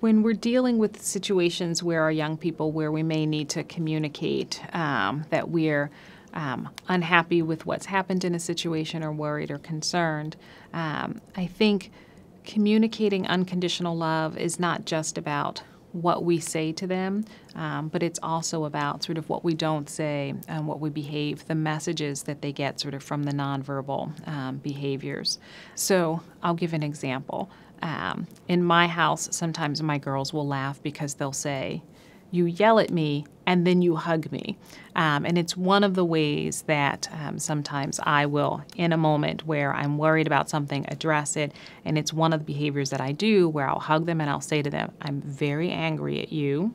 When we're dealing with situations where our young people, where we may need to communicate um, that we're um, unhappy with what's happened in a situation or worried or concerned, um, I think communicating unconditional love is not just about what we say to them, um, but it's also about sort of what we don't say and what we behave, the messages that they get sort of from the nonverbal um, behaviors. So I'll give an example. Um, in my house, sometimes my girls will laugh because they'll say, you yell at me, and then you hug me. Um, and it's one of the ways that um, sometimes I will, in a moment where I'm worried about something, address it. And it's one of the behaviors that I do where I'll hug them and I'll say to them, I'm very angry at you,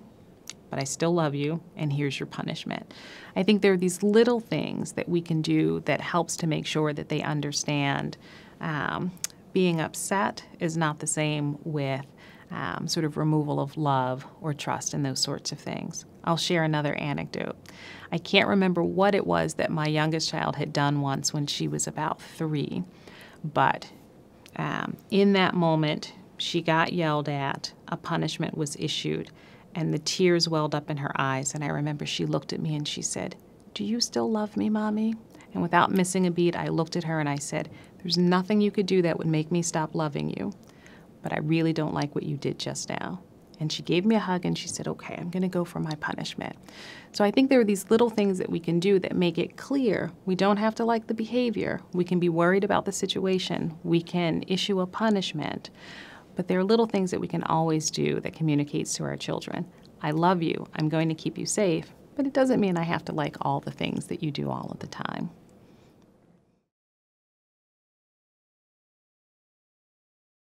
but I still love you, and here's your punishment. I think there are these little things that we can do that helps to make sure that they understand um, being upset is not the same with um, sort of removal of love or trust and those sorts of things. I'll share another anecdote. I can't remember what it was that my youngest child had done once when she was about three, but um, in that moment, she got yelled at, a punishment was issued, and the tears welled up in her eyes. And I remember she looked at me and she said, Do you still love me, Mommy? And without missing a beat, I looked at her and I said, There's nothing you could do that would make me stop loving you but I really don't like what you did just now. And she gave me a hug and she said, okay, I'm gonna go for my punishment. So I think there are these little things that we can do that make it clear we don't have to like the behavior. We can be worried about the situation. We can issue a punishment. But there are little things that we can always do that communicates to our children. I love you. I'm going to keep you safe. But it doesn't mean I have to like all the things that you do all of the time.